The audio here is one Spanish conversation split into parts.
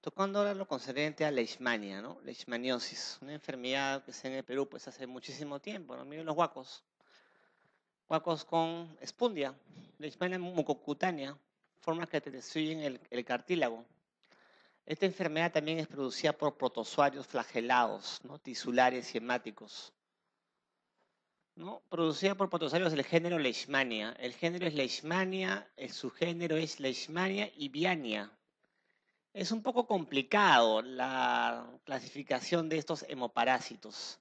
Tocando ahora lo concedente a la leishmania, ¿no? Leishmaniosis, una enfermedad que se en el Perú pues hace muchísimo tiempo, Miren los guacos. Guacos con espundia, leishmania mucocutánea, formas que te destruyen el, cartílago. Esta enfermedad también es producida por protozoarios flagelados, ¿no? tisulares y hemáticos. ¿no? Producida por protozoarios del género Leishmania. El género es Leishmania, el subgénero es Leishmania y Viania. Es un poco complicado la clasificación de estos hemoparásitos.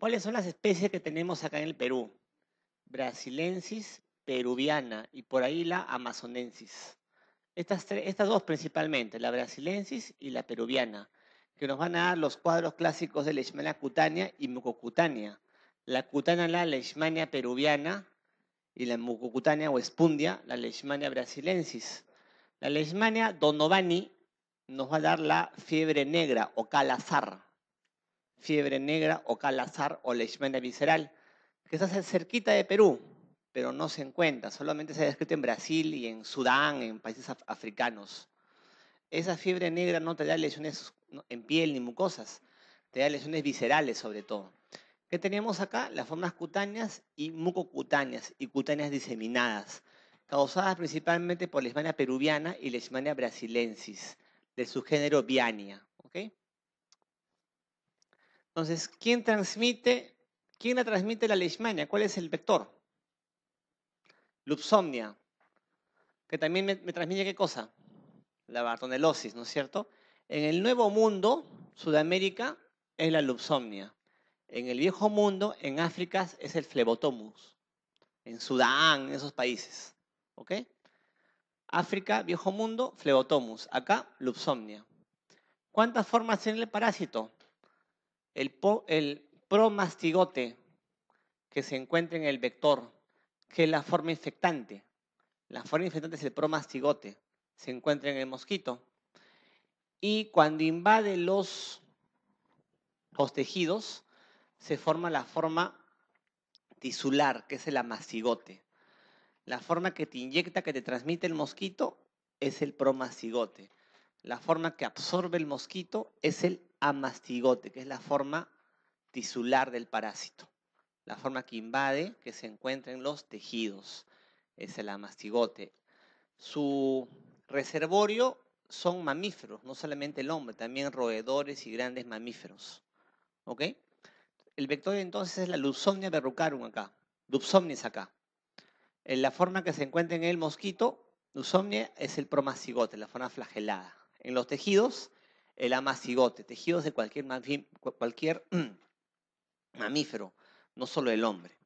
¿Cuáles son las especies que tenemos acá en el Perú? Brasilensis, peruviana y por ahí la amazonensis. Estas, dos principalmente, la brasilensis y la peruviana, que nos van a dar los cuadros clásicos de leishmania cutánea y mucocutánea. La cutánea, la leishmania peruviana, y la mucocutánea o espundia, la leishmania brasilensis. La leishmania donovani nos va a dar la fiebre negra o calazar. Fiebre negra o calazar o leishmania visceral, que está cerquita de Perú, pero no se encuentra, solamente se ha descrito en Brasil y en Sudán, en países africanos. Esa fiebre negra no te da lesiones en piel ni mucosas, te da lesiones viscerales sobre todo. ¿Qué tenemos acá? Las formas cutáneas y mucocutáneas y cutáneas diseminadas, causadas principalmente por leishmania peruviana y leishmania brasilensis su género Viania. ¿ok? Entonces, ¿quién transmite? ¿Quién la transmite la leishmania? ¿Cuál es el vector? Lupsomnia, que también me, transmite qué cosa? La bartonelosis, ¿no es cierto? En el Nuevo Mundo, Sudamérica, es la lupsomnia. En el Viejo Mundo, en África, es el flebotomus. En Sudán, en esos países. ¿Ok? África, Viejo Mundo, Flebotomus. Acá, Lupsomnia. ¿Cuántas formas tiene el parásito? El, promastigote que se encuentra en el vector, que es la forma infectante. La forma infectante es el promastigote. Se encuentra en el mosquito. Y cuando invade los, los tejidos, se forma la forma tisular, que es el amastigote. La forma que te inyecta, que te transmite el mosquito, es el promastigote. La forma que absorbe el mosquito es el amastigote, que es la forma tisular del parásito. La forma que invade, que se encuentra en los tejidos, es el amastigote. Su reservorio son mamíferos, no solamente el hombre, también roedores y grandes mamíferos. El vector entonces es la Lusomnia verrucarum acá, acá. En la forma que se encuentra en el mosquito, nusomnia, es el promacigote, la forma flagelada. En los tejidos, el amacigote, tejidos de cualquier, mamífero, no solo el hombre.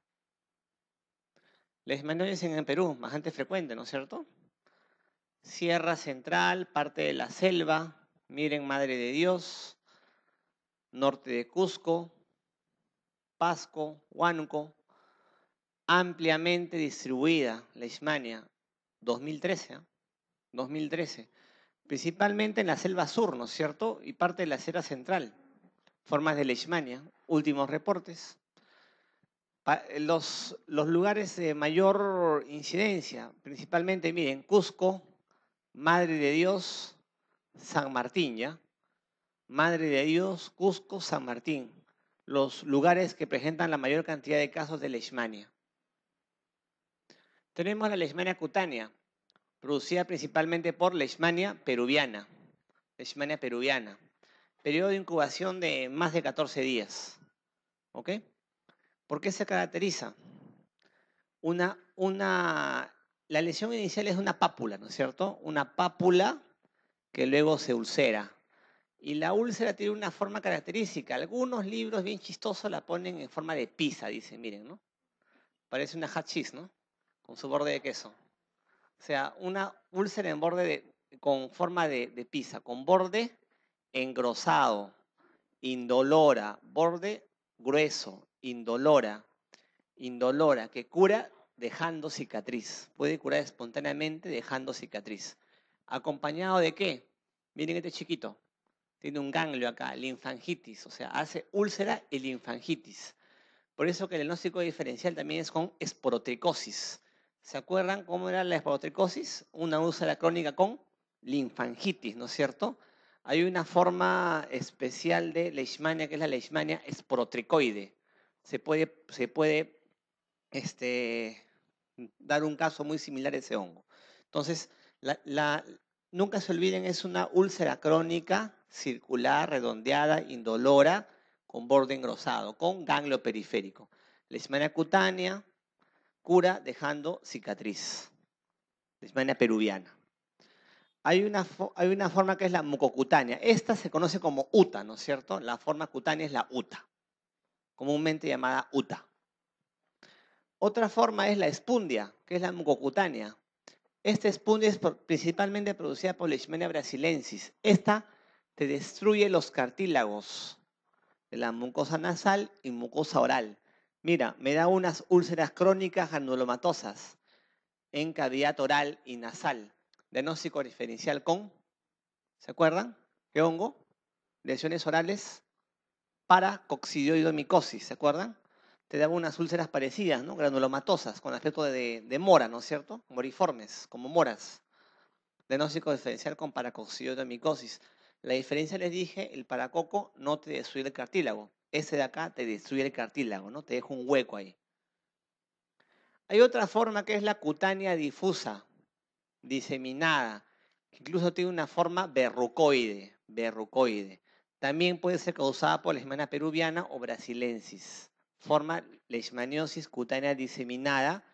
Les dicen en Perú, más gente frecuente, ¿no es cierto? Sierra Central, parte de la selva, miren Madre de Dios, norte de Cusco, Pasco, Huánuco, ampliamente distribuida, la Ismania, 2013, 2013, ¿eh? principalmente en la selva sur, ¿no es cierto? Y parte de la selva central. Formas de Leishmania, últimos reportes. Los, los lugares de mayor incidencia, principalmente, miren, Cusco, Madre de Dios, San Martín, ¿ya? Madre de Dios, Cusco, San Martín. Los lugares que presentan la mayor cantidad de casos de Leishmania. Tenemos la leishmania cutánea, producida principalmente por leishmania peruviana. Leishmania peruviana. Periodo de incubación de más de 14 días. ¿Ok? ¿Por qué se caracteriza? Una, una, la lesión inicial es una pápula, ¿no es cierto? Una pápula que luego se ulcera. Y la úlcera tiene una forma característica. Algunos libros bien chistosos la ponen en forma de pizza, dicen, miren, ¿no? Parece una hachís, ¿no? con su borde de queso. O sea, una úlcera en borde con forma de, pizza, con borde engrosado, indolora, borde grueso, indolora, indolora, que cura dejando cicatriz. Puede curar espontáneamente dejando cicatriz. ¿Acompañado de qué? Miren este chiquito. Tiene un ganglio acá, linfangitis. O sea, hace úlcera y linfangitis. Por eso que el diagnóstico diferencial también es con esporotricosis. ¿Se acuerdan cómo era la esporotricosis? Una úlcera crónica con linfangitis, ¿no es cierto? Hay una forma especial de leishmania que es la leishmania esporotricoide. Se puede, este, dar un caso muy similar a ese hongo. Entonces, nunca se olviden, es una úlcera crónica, circular, redondeada, indolora, con borde engrosado, con ganglio periférico. Leishmania cutánea, cura dejando cicatriz. De peruviana. Hay una, hay una forma que es la mucocutánea. Esta se conoce como UTA, ¿no es cierto? La forma cutánea es la UTA, comúnmente llamada UTA. Otra forma es la espundia, que es la mucocutánea. Esta espundia es principalmente producida por Leishmania brasilensis. Esta te destruye los cartílagos de la mucosa nasal y mucosa oral. Mira, me da unas úlceras crónicas granulomatosas en cavidad oral y nasal. Diagnóstico diferencial con, ¿se acuerdan? ¿Qué hongo? Lesiones orales para coccidioidomicosis, ¿se acuerdan? Te da unas úlceras parecidas, ¿no? Granulomatosas, con aspecto de, de mora, ¿no es cierto? Moriformes, como moras. Diagnóstico diferencial con paracoccidioidomicosis. La diferencia, les dije, el paracoco no te destruye el cartílago ese de acá te destruye el cartílago, ¿no? Te deja un hueco ahí. Hay otra forma que es la cutánea difusa, diseminada, que incluso tiene una forma berrucoide, verrucoide. También puede ser causada por leishmania peruviana o brasilensis. Forma leishmaniosis cutánea diseminada,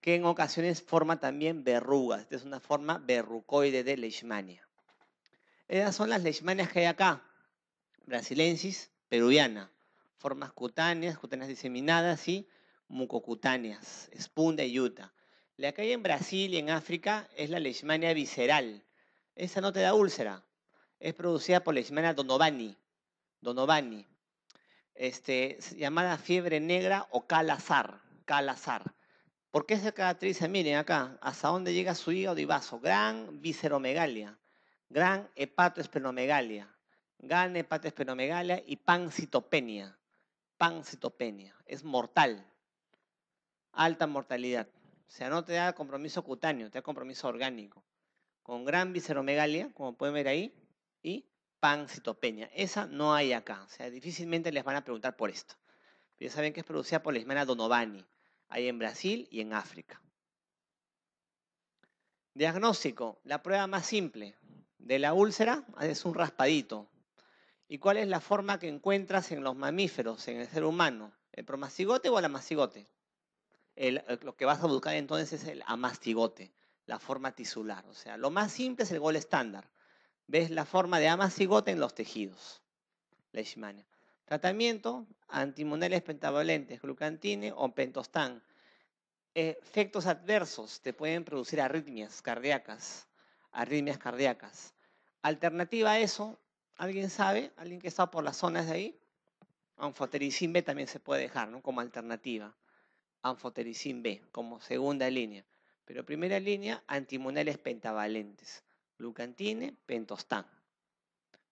que en ocasiones forma también verrugas. Esta es una forma verrucoide de leishmania. Esas son las leishmanias que hay acá. Brasilensis, peruviana formas cutáneas, cutáneas diseminadas y mucocutáneas, espunda y yuta. La que hay en Brasil y en África es la leishmania visceral. Esa no te da úlcera. Es producida por leishmania donovani, donovani este, llamada fiebre negra o calazar, calazar. ¿Por qué se caracteriza? Miren acá, hasta dónde llega su hígado y vaso. Gran visceromegalia, gran hepatoespenomegalia. gran hepatoespenomegalia y pancitopenia pancitopenia. Es mortal. Alta mortalidad. O sea, no te da compromiso cutáneo, te da compromiso orgánico. Con gran visceromegalia, como pueden ver ahí, y pancitopenia. Esa no hay acá. O sea, difícilmente les van a preguntar por esto. Pero ya saben que es producida por la ismena Donovani. ahí en Brasil y en África. Diagnóstico. La prueba más simple de la úlcera ah, es un raspadito. ¿Y cuál es la forma que encuentras en los mamíferos, en el ser humano? ¿El promastigote o el amastigote? Eh, lo que vas a buscar entonces es el amastigote, la forma tisular. O sea, lo más simple es el gol estándar. Ves la forma de amastigote en los tejidos. Leishmania. Tratamiento, antimonales pentavalentes, glucantine o pentostán. Efectos adversos te pueden producir arritmias cardíacas, arritmias cardíacas. Alternativa a eso, ¿Alguien sabe? ¿Alguien que está por las zonas de ahí? Anfotericin B también se puede dejar, ¿no? Como alternativa. Anfotericin B, como segunda línea. Pero primera línea, antimonales pentavalentes. Glucantine, pentostán.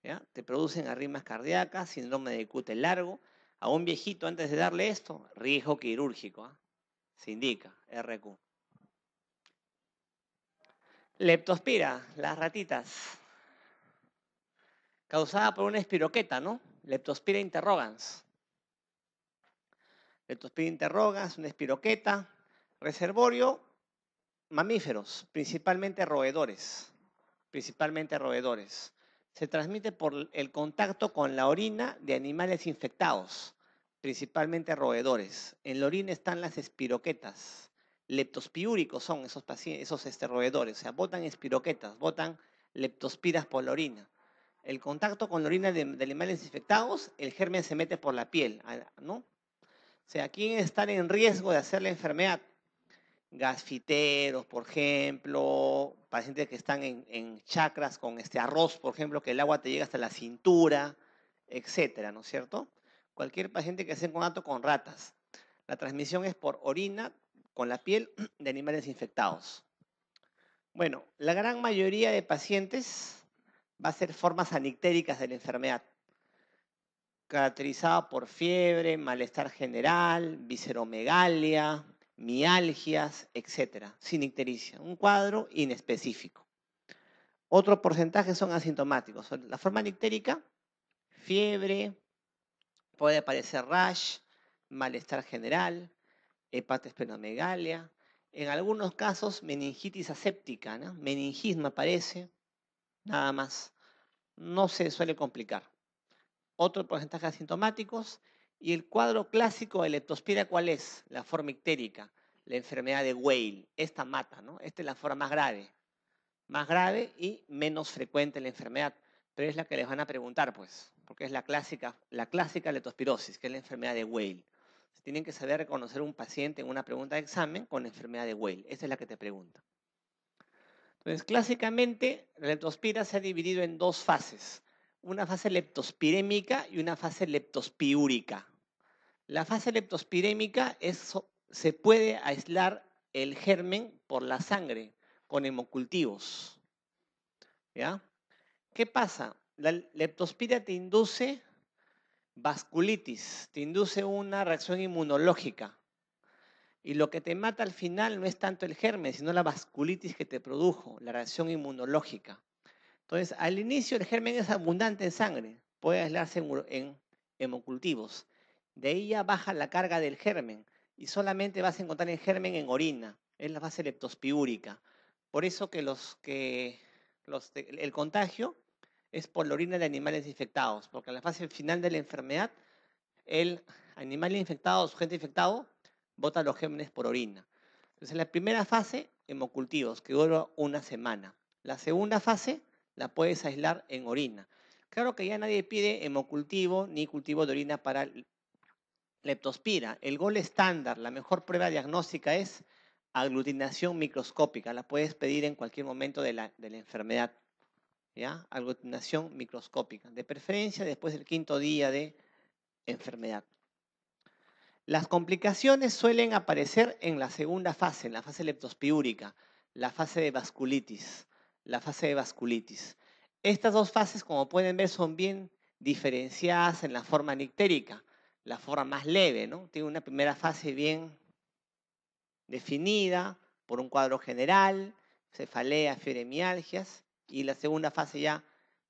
¿Ya? Te producen arritmias cardíacas, síndrome de cute largo. A un viejito, antes de darle esto, riesgo quirúrgico. ¿ah? Se indica, RQ. Leptospira, las ratitas causada por una espiroqueta, ¿no? Leptospira interrogans. Leptospira interrogans, una espiroqueta. Reservorio, mamíferos, principalmente roedores. Principalmente roedores. Se transmite por el contacto con la orina de animales infectados, principalmente roedores. En la orina están las espiroquetas. Leptospiúricos son esos, esos este, roedores, o sea, botan espiroquetas, botan leptospiras por la orina el contacto con la orina de, animales infectados, el germen se mete por la piel, ¿no? O sea, ¿quién están en riesgo de hacer la enfermedad? Gasfiteros, por ejemplo, pacientes que están en, chacras con este arroz, por ejemplo, que el agua te llega hasta la cintura, etcétera, ¿no es cierto? Cualquier paciente que esté en contacto con ratas. La transmisión es por orina con la piel de animales infectados. Bueno, la gran mayoría de pacientes va a ser formas anictéricas de la enfermedad, caracterizada por fiebre, malestar general, visceromegalia, mialgias, etc. Sin ictericia, un cuadro inespecífico. Otro porcentaje son asintomáticos. La forma anictérica, fiebre, puede aparecer rash, malestar general, penomegalia En algunos casos, meningitis aséptica, meningismo aparece, nada más. No se suele complicar. Otro porcentaje de asintomáticos y el cuadro clásico de leptospira, ¿cuál es? La forma ictérica, la enfermedad de Whale. Esta mata, ¿no? Esta es la forma más grave. Más grave y menos frecuente la enfermedad. Pero es la que les van a preguntar, pues, porque es la clásica, la clásica leptospirosis, que es la enfermedad de Whale. Tienen que saber reconocer un paciente en una pregunta de examen con enfermedad de Whale. Esa es la que te pregunta. Entonces, clásicamente, la leptospira se ha dividido en dos fases, una fase leptospirémica y una fase leptospiúrica. La fase leptospirémica es, se puede aislar el germen por la sangre con hemocultivos. ¿Qué pasa? La leptospira te induce vasculitis, te induce una reacción inmunológica. Y lo que te mata al final no es tanto el germen, sino la vasculitis que te produjo, la reacción inmunológica. Entonces, al inicio el germen es abundante en sangre, puede aislarse en, hemocultivos. De ahí baja la carga del germen y solamente vas a encontrar el germen en orina, es la fase leptospiúrica. Por eso que, el contagio es por la orina de animales infectados, porque en la fase final de la enfermedad, el animal infectado, sujeto infectado, bota los gérmenes por orina. Entonces, la primera fase, hemocultivos, que dura una semana. La segunda fase la puedes aislar en orina. Claro que ya nadie pide hemocultivo ni cultivo de orina para leptospira. El gol estándar, la mejor prueba diagnóstica es aglutinación microscópica. La puedes pedir en cualquier momento de la, de la enfermedad. ¿ya? Aglutinación microscópica. De preferencia después del quinto día de enfermedad. Las complicaciones suelen aparecer en la segunda fase, en la fase leptospiúrica, la fase de vasculitis, la fase de vasculitis. Estas dos fases, como pueden ver, son bien diferenciadas en la forma nictérica, la forma más leve, ¿no? Tiene una primera fase bien definida por un cuadro general, cefalea, mialgias, y la segunda fase ya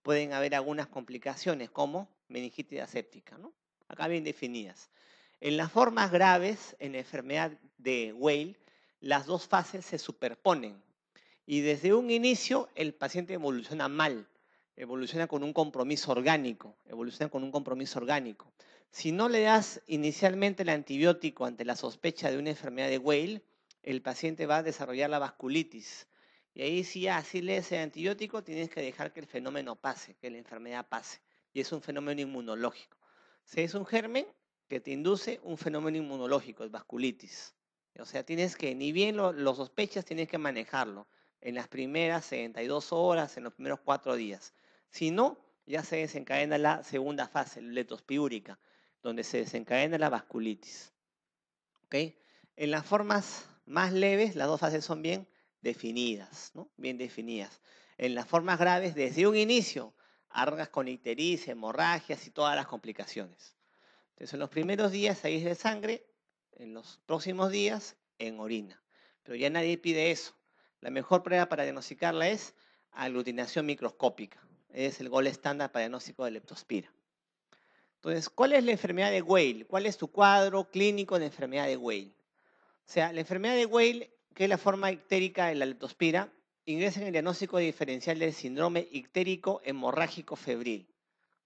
pueden haber algunas complicaciones como meningitis aséptica, ¿no? Acá bien definidas. En las formas graves, en la enfermedad de Whale, las dos fases se superponen y desde un inicio el paciente evoluciona mal, evoluciona con un compromiso orgánico, evoluciona con un compromiso orgánico. Si no le das inicialmente el antibiótico ante la sospecha de una enfermedad de Whale, el paciente va a desarrollar la vasculitis. Y ahí si así ah, le el antibiótico, tienes que dejar que el fenómeno pase, que la enfermedad pase. Y es un fenómeno inmunológico. Si es un germen, que te induce un fenómeno inmunológico, es vasculitis. O sea, tienes que, ni bien lo, sospechas, tienes que manejarlo en las primeras 72 horas, en los primeros cuatro días. Si no, ya se desencadena la segunda fase, letospiúrica, donde se desencadena la vasculitis. En las formas más leves, las dos fases son bien definidas, bien definidas. En las formas graves, desde un inicio, argas con ictericia, hemorragias y todas las complicaciones. Entonces, en los primeros días ahí de sangre, en los próximos días en orina. Pero ya nadie pide eso. La mejor prueba para diagnosticarla es aglutinación microscópica. Es el gol estándar para diagnóstico de leptospira. Entonces, ¿cuál es la enfermedad de Weil? ¿Cuál es tu cuadro clínico de enfermedad de Weil? O sea, la enfermedad de Weil, que es la forma ictérica de la leptospira, ingresa en el diagnóstico diferencial del síndrome ictérico hemorrágico febril.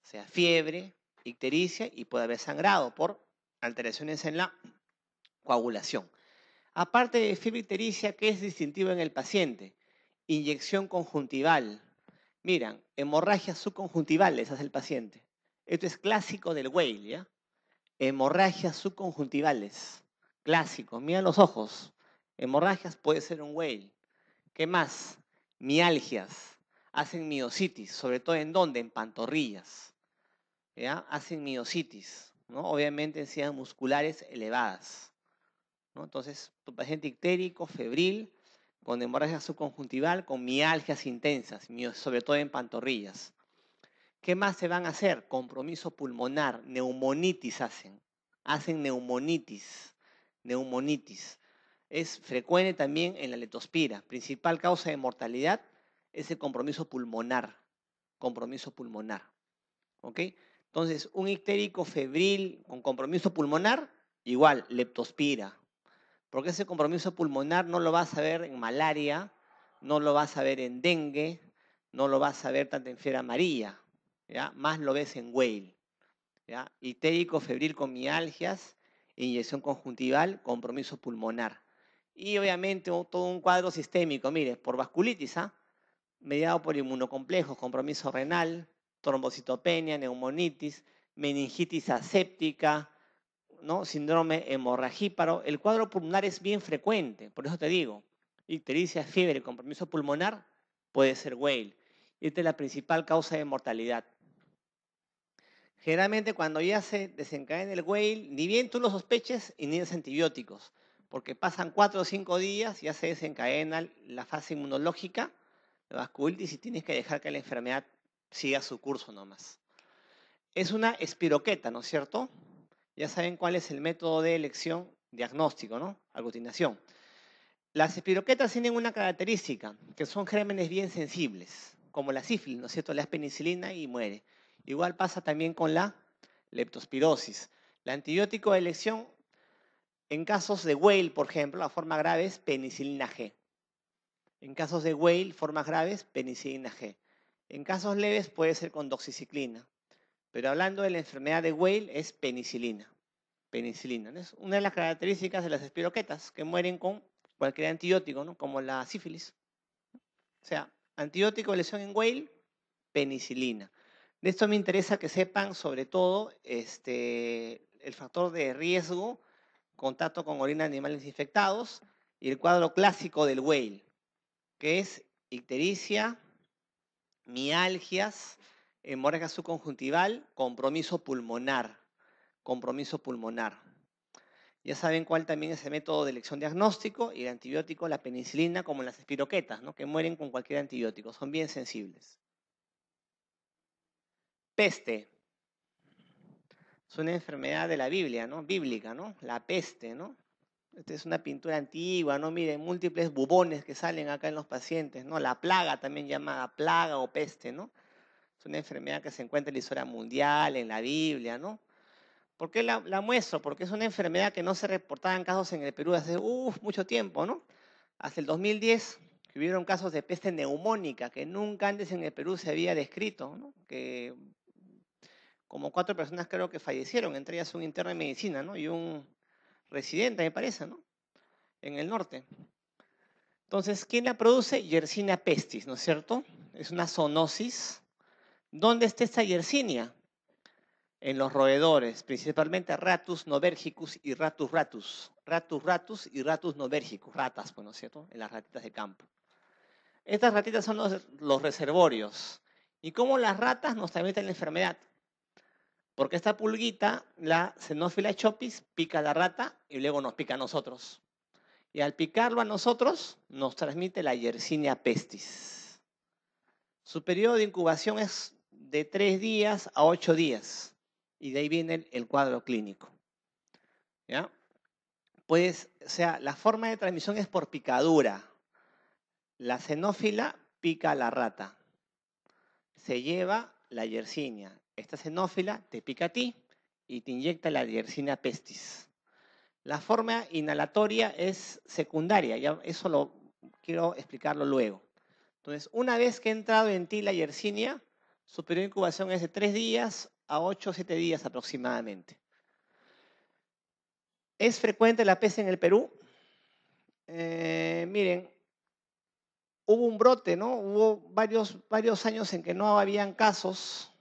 O sea, fiebre, ictericia y puede haber sangrado por alteraciones en la coagulación. Aparte de fiebre ictericia, ¿qué es distintivo en el paciente? Inyección conjuntival. Miran, hemorragias subconjuntivales hace el paciente. Esto es clásico del Whale, ¿ya? Hemorragias subconjuntivales. Clásico, miren los ojos. Hemorragias puede ser un Whale. ¿Qué más? Mialgias. Hacen miocitis, sobre todo en dónde? En pantorrillas hacen miocitis, ¿no? obviamente encías musculares elevadas. ¿no? Entonces, tu paciente ictérico, febril, con hemorragia subconjuntival, con mialgias intensas, sobre todo en pantorrillas. ¿Qué más se van a hacer? Compromiso pulmonar, neumonitis hacen. Hacen neumonitis, neumonitis. Es frecuente también en la letospira. Principal causa de mortalidad es el compromiso pulmonar, compromiso pulmonar. ¿Ok? Entonces, un ictérico febril con compromiso pulmonar, igual, leptospira. Porque ese compromiso pulmonar no lo vas a ver en malaria, no lo vas a ver en dengue, no lo vas a ver tanto en fiera amarilla, ¿ya? más lo ves en whale. ¿ya? febril con mialgias, inyección conjuntival, compromiso pulmonar. Y obviamente todo un cuadro sistémico, mire, por vasculitis, ¿ah? mediado por inmunocomplejos, compromiso renal, trombocitopenia, neumonitis, meningitis aséptica, ¿no? síndrome hemorragíparo. El cuadro pulmonar es bien frecuente, por eso te digo, ictericia, fiebre, compromiso pulmonar, puede ser whale. Esta es la principal causa de mortalidad. Generalmente cuando ya se desencadena el whale, ni bien tú lo sospeches, inicias antibióticos, porque pasan cuatro o cinco días, ya se desencadena la fase inmunológica, la vasculitis, y tienes que dejar que la enfermedad siga su curso nomás. Es una espiroqueta, ¿no es cierto? Ya saben cuál es el método de elección diagnóstico, ¿no? Aglutinación. Las espiroquetas tienen una característica, que son gérmenes bien sensibles, como la sífilis, ¿no es cierto? La penicilina y muere. Igual pasa también con la leptospirosis. El antibiótico de elección en casos de whale, por ejemplo, la forma grave es penicilina G. En casos de whale, formas graves, penicilina G. En casos leves puede ser con doxiciclina, pero hablando de la enfermedad de Whale, es penicilina. Penicilina es una de las características de las espiroquetas que mueren con cualquier antibiótico, ¿no? como la sífilis. O sea, antibiótico de lesión en Whale, penicilina. De esto me interesa que sepan sobre todo este, el factor de riesgo, contacto con orina de animales infectados y el cuadro clásico del whale, que es ictericia, mialgias, hemorragia eh, subconjuntival, compromiso pulmonar, compromiso pulmonar. Ya saben cuál también es el método de elección diagnóstico y el antibiótico, la penicilina, como las espiroquetas, ¿no? que mueren con cualquier antibiótico, son bien sensibles. Peste. Es una enfermedad de la Biblia, ¿no? Bíblica, ¿no? La peste, ¿no? Esta es una pintura antigua, ¿no? Miren, múltiples bubones que salen acá en los pacientes, ¿no? La plaga también llamada plaga o peste, ¿no? Es una enfermedad que se encuentra en la historia mundial, en la Biblia, ¿no? ¿Por qué la, muestro? Porque es una enfermedad que no se reportaba en casos en el Perú hace mucho tiempo, ¿no? Hasta el 2010 que hubieron casos de peste neumónica que nunca antes en el Perú se había descrito, ¿no? Que como cuatro personas creo que fallecieron, entre ellas un interno de medicina, ¿no? Y un residente, me parece, ¿no? En el norte. Entonces, ¿quién la produce? Yersinia pestis, ¿no es cierto? Es una zoonosis. ¿Dónde está esta yersinia? En los roedores, principalmente Ratus novergicus y Ratus ratus. Ratus ratus y Ratus novergicus, ratas, pues, ¿no es cierto? En las ratitas de campo. Estas ratitas son los reservorios. ¿Y cómo las ratas nos transmiten la enfermedad? Porque esta pulguita, la xenófila chopis, pica la rata y luego nos pica a nosotros. Y al picarlo a nosotros, nos transmite la Yersinia pestis. Su periodo de incubación es de tres días a ocho días. Y de ahí viene el, cuadro clínico. ¿Ya? Pues, o sea, la forma de transmisión es por picadura. La xenófila pica a la rata. Se lleva la yersinia. Esta xenófila te pica a ti y te inyecta la Yersinia pestis. La forma inhalatoria es secundaria, eso lo quiero explicarlo luego. Entonces, una vez que ha entrado en ti la yersinia, su periodo de incubación es de 3 días a 8 o 7 días aproximadamente. ¿Es frecuente la peste en el Perú? Eh, miren, hubo un brote, ¿no? Hubo varios, varios años en que no habían casos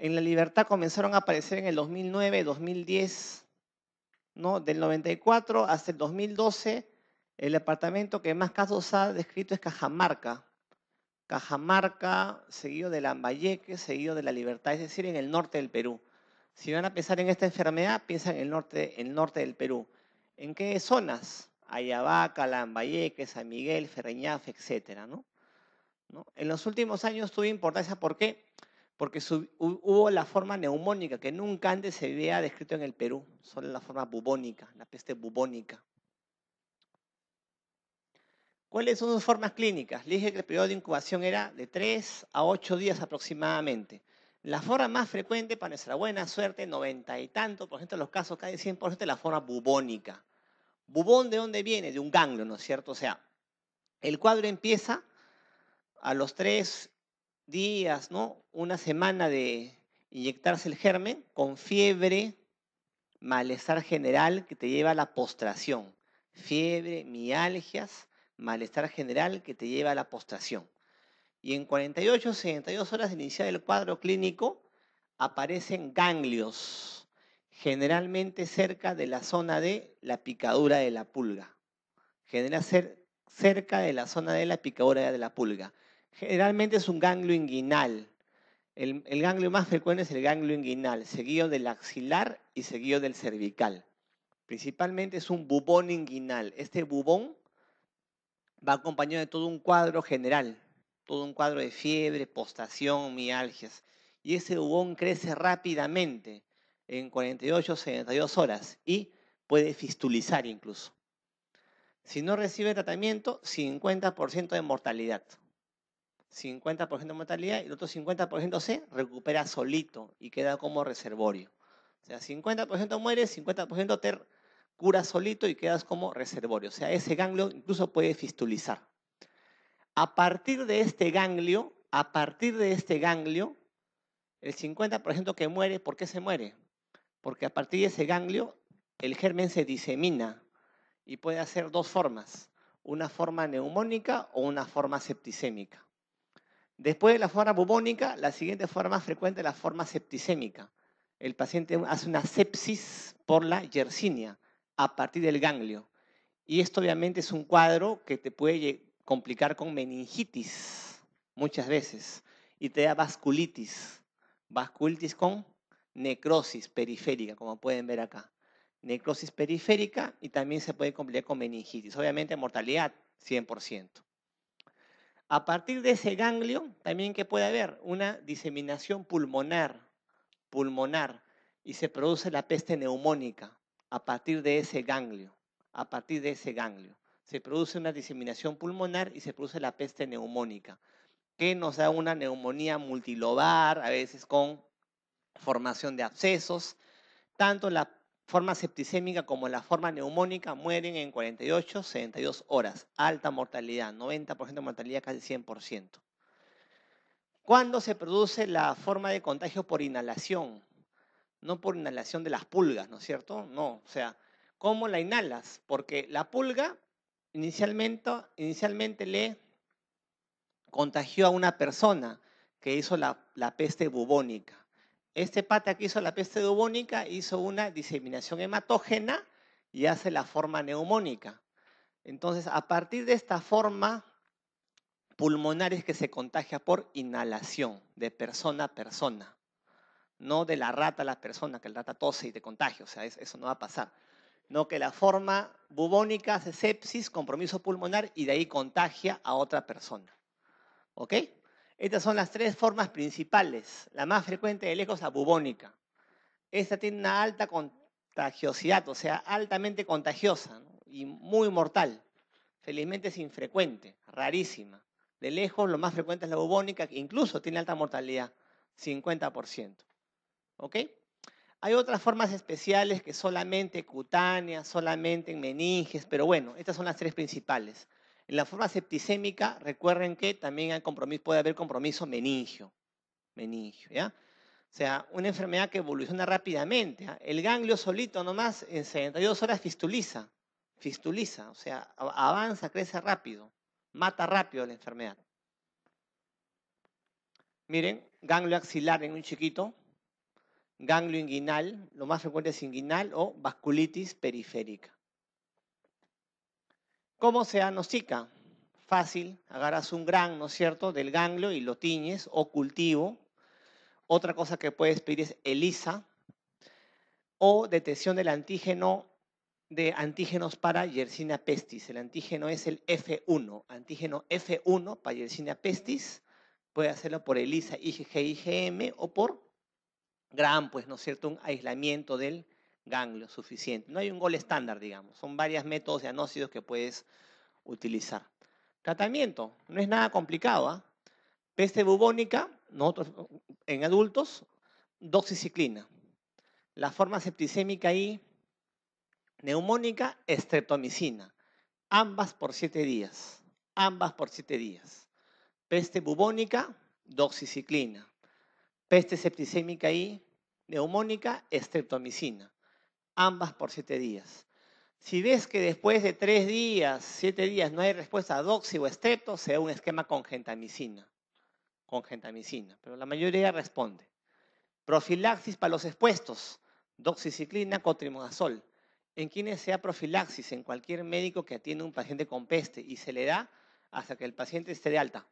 en la libertad comenzaron a aparecer en el 2009, 2010, ¿no? Del 94 hasta el 2012, el departamento que más casos ha descrito es Cajamarca. Cajamarca, seguido de Lambayeque, seguido de La Libertad, es decir, en el norte del Perú. Si van a pensar en esta enfermedad, piensan en el norte, el norte del Perú. ¿En qué zonas? Ayabaca, Lambayeque, San Miguel, Ferreñafe, etc. ¿no? ¿No? En los últimos años tuve importancia, ¿por qué? porque hubo la forma neumónica que nunca antes se había descrito en el Perú, solo la forma bubónica, la peste bubónica. ¿Cuáles son sus formas clínicas? Le dije que el periodo de incubación era de 3 a 8 días aproximadamente. La forma más frecuente, para nuestra buena suerte, 90 y tanto por ejemplo, de los casos, casi 100 por es la forma bubónica. ¿Bubón de dónde viene? De un ganglio, ¿no es cierto? O sea, el cuadro empieza a los 3 días, ¿no? Una semana de inyectarse el germen con fiebre, malestar general que te lleva a la postración. Fiebre, mialgias, malestar general que te lleva a la postración. Y en 48 72 horas de iniciar el cuadro clínico aparecen ganglios, generalmente cerca de la zona de la picadura de la pulga. Generalmente cerca de la zona de la picadura de la pulga. Generalmente es un ganglio inguinal. El, ganglio más frecuente es el ganglio inguinal, seguido del axilar y seguido del cervical. Principalmente es un bubón inguinal. Este bubón va acompañado de todo un cuadro general, todo un cuadro de fiebre, postación, mialgias. Y ese bubón crece rápidamente, en 48 72 horas, y puede fistulizar incluso. Si no recibe tratamiento, 50% de mortalidad. 50% de mortalidad y el otro 50% se recupera solito y queda como reservorio. O sea, 50% muere, 50% te cura solito y quedas como reservorio. O sea, ese ganglio incluso puede fistulizar. A partir de este ganglio, a partir de este ganglio, el 50% que muere, ¿por qué se muere? Porque a partir de ese ganglio, el germen se disemina y puede hacer dos formas, una forma neumónica o una forma septicémica. Después de la forma bubónica, la siguiente forma más frecuente es la forma septicémica. El paciente hace una sepsis por la yersinia a partir del ganglio. Y esto obviamente es un cuadro que te puede complicar con meningitis muchas veces y te da vasculitis. Vasculitis con necrosis periférica, como pueden ver acá. Necrosis periférica y también se puede complicar con meningitis. Obviamente mortalidad 100%. A partir de ese ganglio, también que puede haber una diseminación pulmonar, pulmonar, y se produce la peste neumónica a partir de ese ganglio, a partir de ese ganglio. Se produce una diseminación pulmonar y se produce la peste neumónica, que nos da una neumonía multilobar, a veces con formación de abscesos. Tanto la forma septicémica como la forma neumónica mueren en 48, 72 horas. Alta mortalidad, 90% de mortalidad, casi 100%. ¿Cuándo se produce la forma de contagio por inhalación? No por inhalación de las pulgas, ¿no es cierto? No, o sea, ¿cómo la inhalas? Porque la pulga inicialmente, inicialmente le contagió a una persona que hizo la peste bubónica. Este pata que hizo la peste bubónica hizo una diseminación hematógena y hace la forma neumónica. Entonces, a partir de esta forma pulmonar es que se contagia por inhalación, de persona a persona. No de la rata a la persona, que el rata tose y te contagia, o sea, eso no va a pasar. No que la forma bubónica hace sepsis, compromiso pulmonar y de ahí contagia a otra persona. ¿Ok? Estas son las tres formas principales. La más frecuente de lejos, la bubónica. Esta tiene una alta contagiosidad, o sea, altamente contagiosa y muy mortal. Felizmente es infrecuente, rarísima. De lejos, lo más frecuente es la bubónica, que incluso tiene alta mortalidad, 50%. ¿Ok? Hay otras formas especiales que solamente cutáneas, solamente en meninges, pero bueno, estas son las tres principales. En la forma septicémica, recuerden que también puede haber compromiso meningio. O sea, una enfermedad que evoluciona rápidamente. ¿ah? El ganglio solito nomás en 72 horas fistuliza. Fistuliza, o sea, avanza, crece rápido. Mata rápido la enfermedad. Miren, ganglio axilar en un chiquito, ganglio inguinal, lo más frecuente es inguinal o vasculitis periférica. ¿Cómo se diagnostica? Fácil, agarras un gran, ¿no es cierto?, del ganglio y lo tiñes o cultivo. Otra cosa que puedes pedir es ELISA o detección del antígeno de antígenos para Yersinia pestis. El antígeno es el F1, antígeno F1 para Yersinia pestis. Puede hacerlo por ELISA, IgG, IgM o por GRAM, pues, ¿no es cierto?, un aislamiento del Ganglio, suficiente. No hay un gol estándar, digamos. Son varios métodos de anócidos que puedes utilizar. Tratamiento, no es nada complicado. ¿ah? Peste bubónica, nosotros en adultos, doxiciclina. La forma septicémica y neumónica, estreptomicina. Ambas por siete días. Ambas por siete días. Peste bubónica, doxiciclina. Peste septicémica y neumónica, estreptomicina ambas por siete días. Si ves que después de tres días, siete días, no hay respuesta a doxi o esteto, se un esquema con gentamicina. Con gentamicina, pero la mayoría responde. Profilaxis para los expuestos, doxiciclina, cotrimoxazol. En quienes sea profilaxis, en cualquier médico que atiende a un paciente con peste y se le da hasta que el paciente esté de alta.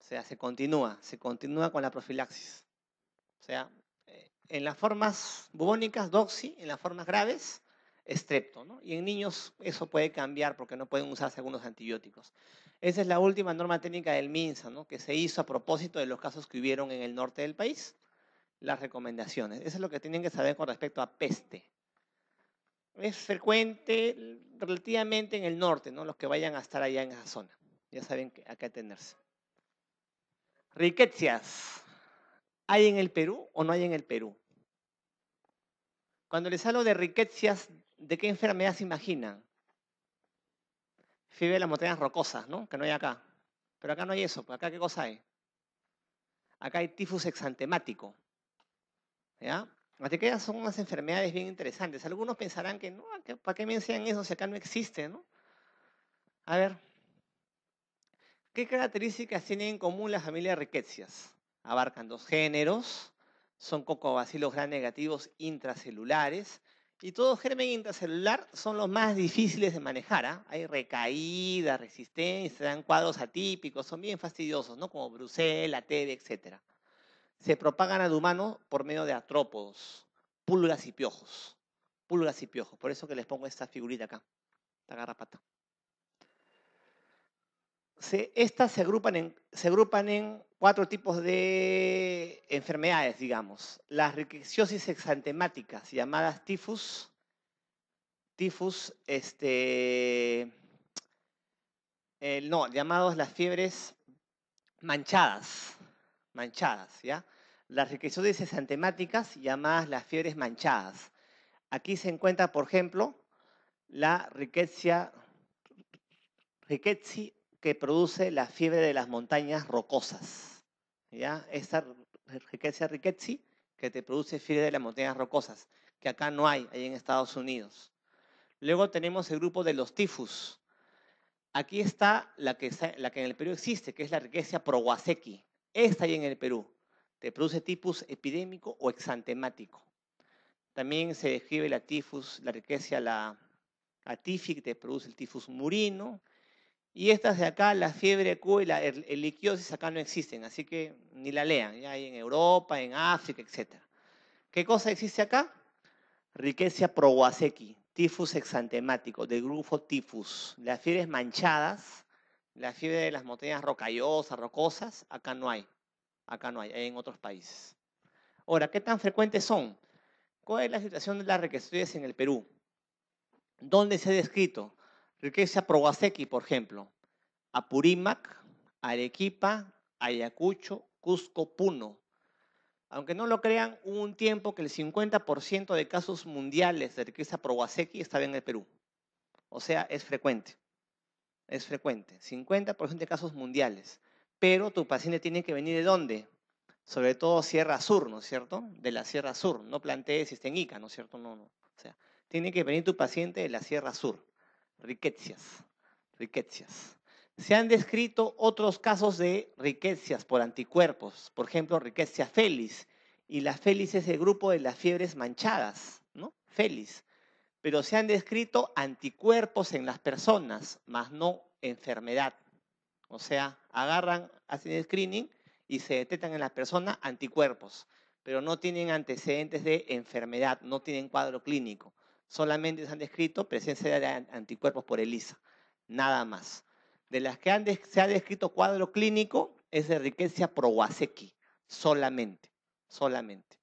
O sea, se continúa, se continúa con la profilaxis. O sea, en las formas bubónicas, doxy, en las formas graves, estrepto. Y en niños eso puede cambiar porque no pueden usarse algunos antibióticos. Esa es la última norma técnica del MINSA, que se hizo a propósito de los casos que hubieron en el norte del país. Las recomendaciones. Eso es lo que tienen que saber con respecto a peste. Es frecuente relativamente en el norte, ¿no? los que vayan a estar allá en esa zona. Ya saben a qué atenderse. Riquezas. ¿Hay en el Perú o no hay en el Perú? Cuando les hablo de riquezas, ¿de qué enfermedad se imaginan? Fiebre de las montañas rocosas, ¿no? Que no hay acá. Pero acá no hay eso. Pues, ¿Acá qué cosa hay? Acá hay tifus exantemático. ¿Ya? Así que son unas enfermedades bien interesantes. Algunos pensarán que, no, ¿para qué me enseñan eso si acá no existe, no? A ver, ¿qué características tienen en común las familias riquezas? abarcan dos géneros, son cocobacilos gran negativos intracelulares, y todo germen intracelular son los más difíciles de manejar. ¿ah? Hay recaída, resistencia, dan cuadros atípicos, son bien fastidiosos, ¿no? como Bruselas, TV, etc. Se propagan al humano por medio de atrópodos, púlulas y piojos. Púlulas y piojos. Por eso que les pongo esta figurita acá, esta garrapata estas se agrupan, en, se agrupan en cuatro tipos de enfermedades, digamos. Las riquiciosis exantemáticas, llamadas tifus, tifus, este, eh, no, llamados las fiebres manchadas, manchadas, ¿ya? Las rickettsiosis exantemáticas, llamadas las fiebres manchadas. Aquí se encuentra, por ejemplo, la rickettsia, que produce la fiebre de las montañas rocosas. ¿Ya? Esta riqueza riquetzi que te produce fiebre de las montañas rocosas, que acá no hay, hay en Estados Unidos. Luego tenemos el grupo de los tifus. Aquí está la que, en el Perú existe, que es la riqueza proguasequi. Esta hay en el Perú. Te produce tifus epidémico o exantemático. También se describe la tifus, la riqueza, la atífica, que te produce el tifus murino y estas de acá, la fiebre Q y la heliquiosis acá no existen, así que ni la lean. Ya hay en Europa, en África, etc. ¿Qué cosa existe acá? Rickettsia prowazeki, tifus exantemático, de grupo tifus. Las fiebres manchadas, la fiebre de las montañas rocallosas, rocosas, acá no hay. Acá no hay, hay en otros países. Ahora, ¿qué tan frecuentes son? ¿Cuál es la situación de las requestudes en el Perú? ¿Dónde se ha descrito? Riqueza Proguasequi, por ejemplo, Apurímac, Arequipa, Ayacucho, Cusco, Puno. Aunque no lo crean, hubo un tiempo que el 50% de casos mundiales de riqueza Proguasequi estaba en el Perú. O sea, es frecuente. Es frecuente. 50% de casos mundiales. Pero tu paciente tiene que venir de dónde? Sobre todo Sierra Sur, ¿no es cierto? De la Sierra Sur. No plantees si está en Ica, ¿no es cierto? No, no. O sea, tiene que venir tu paciente de la Sierra Sur riquecias, riquecias. Se han descrito otros casos de riquezas por anticuerpos, por ejemplo, riqueza felis, y la felis es el grupo de las fiebres manchadas, ¿no? Felis. Pero se han descrito anticuerpos en las personas, más no enfermedad. O sea, agarran, hacen el screening y se detectan en la persona anticuerpos, pero no tienen antecedentes de enfermedad, no tienen cuadro clínico solamente se han descrito presencia de anticuerpos por ELISA, nada más. De las que se ha descrito cuadro clínico es de riqueza proguasequí. solamente, solamente.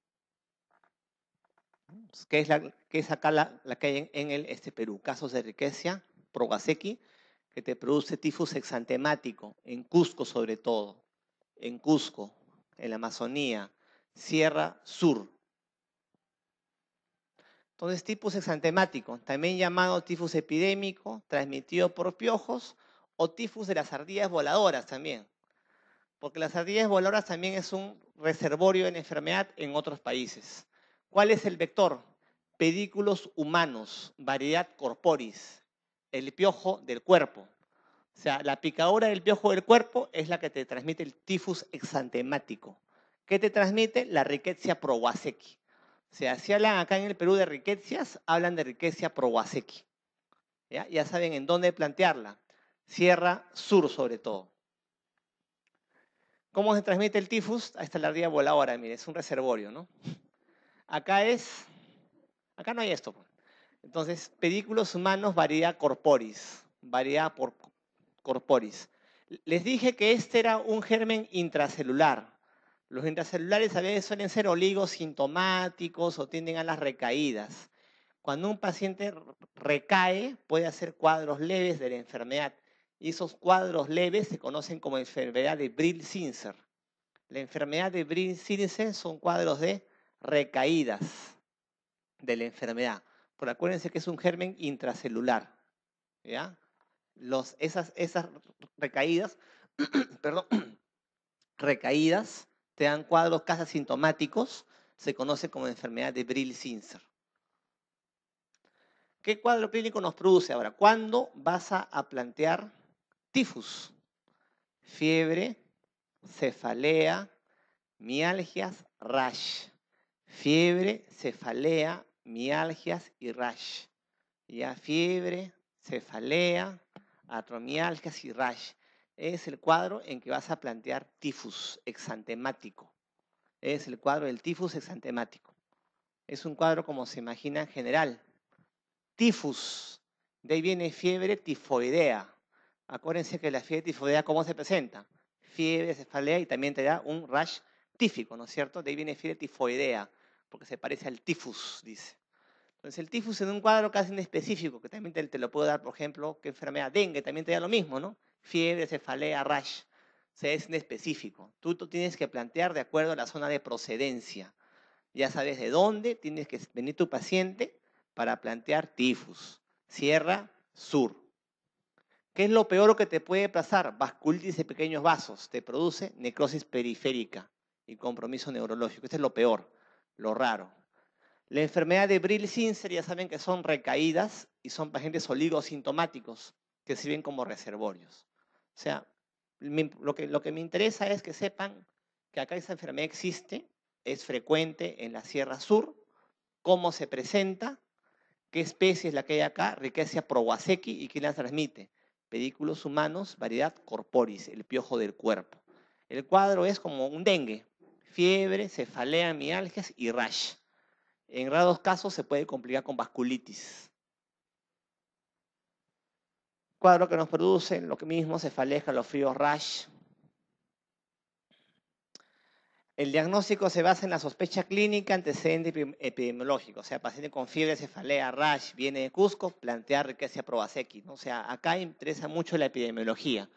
Mm. Pues, ¿Qué es, la, que acá la, que hay en, el este Perú, casos de riqueza proguasequi que te produce tifus exantemático, en Cusco sobre todo, en Cusco, en la Amazonía, Sierra Sur, entonces, tifus exantemático, también llamado tifus epidémico, transmitido por piojos, o tifus de las ardillas voladoras también. Porque las ardillas voladoras también es un reservorio en enfermedad en otros países. ¿Cuál es el vector? Pedículos humanos, variedad corporis, el piojo del cuerpo. O sea, la picadura del piojo del cuerpo es la que te transmite el tifus exantemático. ¿Qué te transmite? La riqueza proasequi sea, si hablan acá en el Perú de riquezas, hablan de riqueza pro ¿Ya? ya saben en dónde plantearla. Sierra Sur, sobre todo. ¿Cómo se transmite el tifus? Ahí está la ardilla voladora, mire, es un reservorio, ¿no? Acá es. Acá no hay esto. Pues. Entonces, pedículos humanos varía corporis. Varía por corporis. Les dije que este era un germen intracelular. Los intracelulares a veces suelen ser oligosintomáticos o tienden a las recaídas. Cuando un paciente recae, puede hacer cuadros leves de la enfermedad. Y esos cuadros leves se conocen como enfermedad de Brill-Sinzer. La enfermedad de Brill-Sinzer son cuadros de recaídas de la enfermedad. Por acuérdense que es un germen intracelular. ¿ya? Los, esas, esas recaídas, perdón, recaídas te dan cuadros casi asintomáticos, se conoce como enfermedad de brill sincer ¿Qué cuadro clínico nos produce ahora? ¿Cuándo vas a, plantear tifus? Fiebre, cefalea, mialgias, rash. Fiebre, cefalea, mialgias y rash. Ya fiebre, cefalea, atromialgias y rash es el cuadro en que vas a plantear tifus exantemático. Es el cuadro del tifus exantemático. Es un cuadro como se imagina en general. Tifus, de ahí viene fiebre tifoidea. Acuérdense que la fiebre tifoidea, ¿cómo se presenta? Fiebre, cefalea y también te da un rash tífico, ¿no es cierto? De ahí viene fiebre tifoidea, porque se parece al tifus, dice. Entonces el tifus en un cuadro casi específico, que también te, te lo puedo dar, por ejemplo, que enfermedad dengue, también te da lo mismo, ¿no? fiebre, cefalea, rash. O sea, es específico. Tú, tú tienes que plantear de acuerdo a la zona de procedencia. Ya sabes de dónde tienes que venir tu paciente para plantear tifus. Sierra Sur. ¿Qué es lo peor que te puede pasar? Vasculitis de pequeños vasos. Te produce necrosis periférica y compromiso neurológico. Este es lo peor, lo raro. La enfermedad de Brill-Sincer ya saben que son recaídas y son pacientes oligosintomáticos que sirven como reservorios. O sea, lo, que, me interesa es que sepan que acá esa enfermedad existe, es frecuente en la Sierra Sur, cómo se presenta, qué especie es la que hay acá, riqueza Wasequi y quién la transmite. Pedículos humanos, variedad corporis, el piojo del cuerpo. El cuadro es como un dengue, fiebre, cefalea, mialgias y rash. En raros casos se puede complicar con vasculitis cuadro que nos producen lo mismo cefaleja, los fríos rash. El diagnóstico se basa en la sospecha clínica antecedente epidemiológico, o sea, paciente con fiebre, cefalea, rash, viene de Cusco, plantea riqueza probaseki. O sea, acá interesa mucho la epidemiología.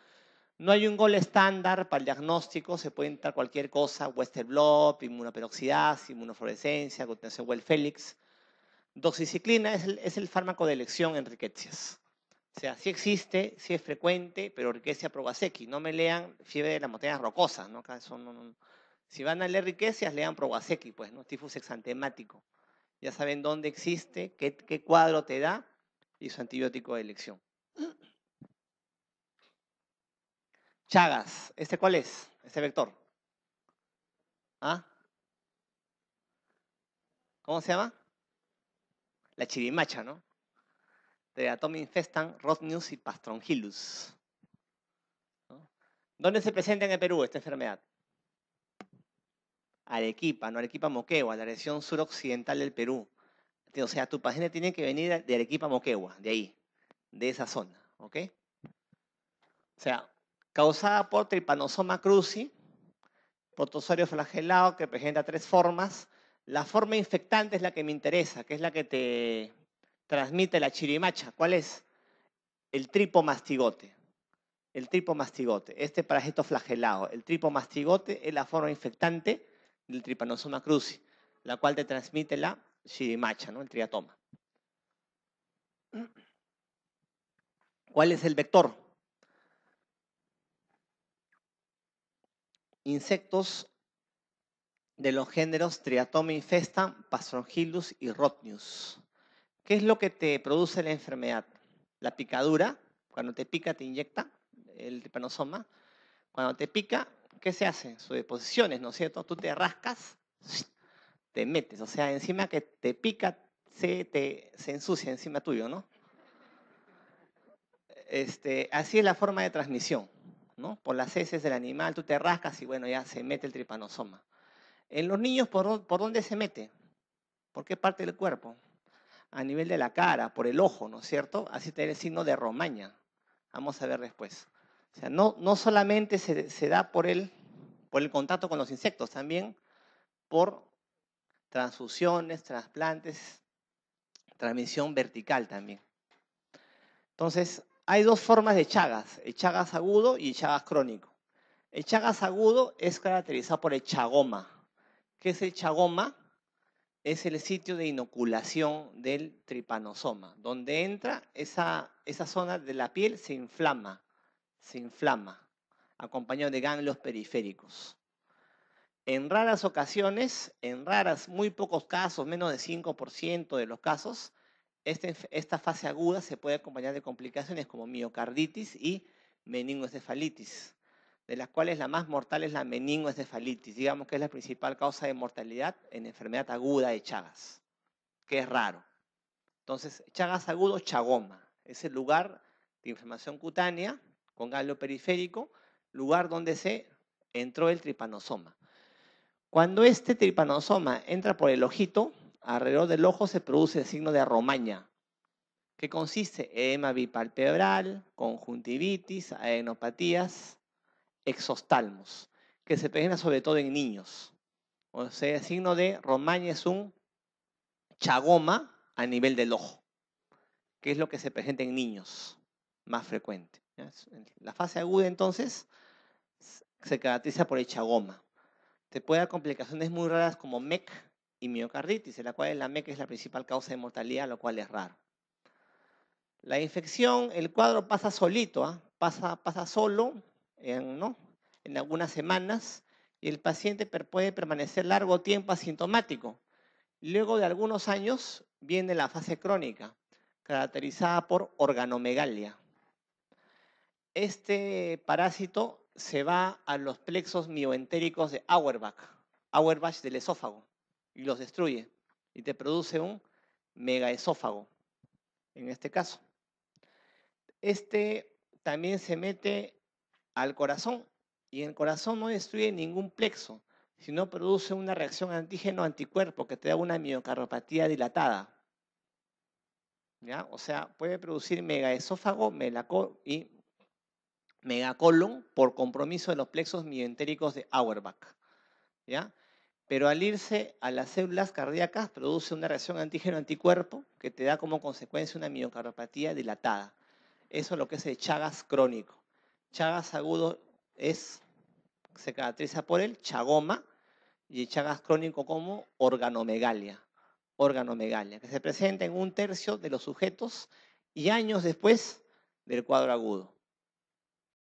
No hay un gol estándar para el diagnóstico, se puede entrar cualquier cosa, Western blot, inmunoperoxidasa, inmunofluorescencia, contención Doxiciclina es el, es el fármaco de elección en riquezas. O sea, sí existe, sí es frecuente, pero riquecia probasequi No me lean fiebre de las montañas rocosas, ¿no? Si van a leer riquezas, lean Probasequi, pues, ¿no? Tifus exantemático. Ya saben dónde existe, qué, qué cuadro te da y su antibiótico de elección. Chagas, ¿este cuál es? ¿Este vector? ¿Ah? ¿Cómo se llama? La chirimacha, ¿no? de infestan, infestan Rotnius y pastrongilus. ¿Dónde se presenta en el Perú esta enfermedad? Arequipa, no Arequipa Moquegua, la región suroccidental del Perú. O sea, tu paciente tiene que venir de Arequipa Moquegua, de ahí, de esa zona, ¿ok? O sea, causada por tripanosoma cruzi, protozoario flagelado que presenta tres formas. La forma infectante es la que me interesa, que es la que te transmite la chirimacha. ¿Cuál es? El tripomastigote. El tripomastigote, este parásito flagelado. El tripomastigote es la forma infectante del tripanosoma cruzi, la cual te transmite la chirimacha, ¿no? el triatoma. ¿Cuál es el vector? Insectos de los géneros Triatoma infesta, Pastrongilus y Rotnius. ¿Qué es lo que te produce la enfermedad? La picadura, cuando te pica te inyecta el tripanosoma. Cuando te pica, ¿qué se hace? Sus deposiciones, ¿no es cierto? Tú te rascas, te metes. O sea, encima que te pica, se, te, se ensucia encima tuyo, ¿no? Este, así es la forma de transmisión, ¿no? Por las heces del animal, tú te rascas y bueno, ya se mete el tripanosoma. En los niños, por dónde se mete? ¿Por qué parte del cuerpo? a nivel de la cara, por el ojo, ¿no es cierto? Así tiene el signo de romaña. Vamos a ver después. O sea, no, no solamente se, da por el, por el contacto con los insectos, también por transfusiones, trasplantes, transmisión vertical también. Entonces, hay dos formas de Chagas, el Chagas agudo y el Chagas crónico. El Chagas agudo es caracterizado por el chagoma. ¿Qué es el chagoma? es el sitio de inoculación del tripanosoma. Donde entra esa, zona de la piel se inflama, se inflama, acompañado de ganglios periféricos. En raras ocasiones, en raras, muy pocos casos, menos de 5% de los casos, este esta fase aguda se puede acompañar de complicaciones como miocarditis y meningoencefalitis de las cuales la más mortal es la meningoencefalitis, digamos que es la principal causa de mortalidad en enfermedad aguda de Chagas, que es raro. Entonces, Chagas agudo, Chagoma, es el lugar de inflamación cutánea con ganglio periférico, lugar donde se entró el tripanosoma. Cuando este tripanosoma entra por el ojito, alrededor del ojo se produce el signo de Romaña que consiste en edema bipalpebral, conjuntivitis, adenopatías, exostalmos, que se presenta sobre todo en niños. O sea, el signo de Romaña es un chagoma a nivel del ojo, que es lo que se presenta en niños más frecuente. La fase aguda entonces se caracteriza por el chagoma. Te puede dar complicaciones muy raras como MEC y miocarditis, en la cual la MEC es la principal causa de mortalidad, lo cual es raro. La infección, el cuadro pasa solito, ¿ah? pasa, pasa solo, en, algunas semanas y el paciente puede permanecer largo tiempo asintomático. Luego de algunos años viene la fase crónica, caracterizada por organomegalia. Este parásito se va a los plexos mioentéricos de Auerbach, Auerbach del esófago, y los destruye y te produce un megaesófago, en este caso. Este también se mete al corazón. Y el corazón no destruye ningún plexo, sino produce una reacción antígeno-anticuerpo que te da una miocarropatía dilatada. ¿Ya? O sea, puede producir megaesófago y megacolon por compromiso de los plexos mioentéricos de Auerbach. ¿Ya? Pero al irse a las células cardíacas produce una reacción antígeno-anticuerpo que te da como consecuencia una miocardiopatía dilatada. Eso es lo que es el Chagas crónico. Chagas agudo es, se caracteriza por el chagoma y Chagas crónico como organomegalia, organomegalia, que se presenta en un tercio de los sujetos y años después del cuadro agudo.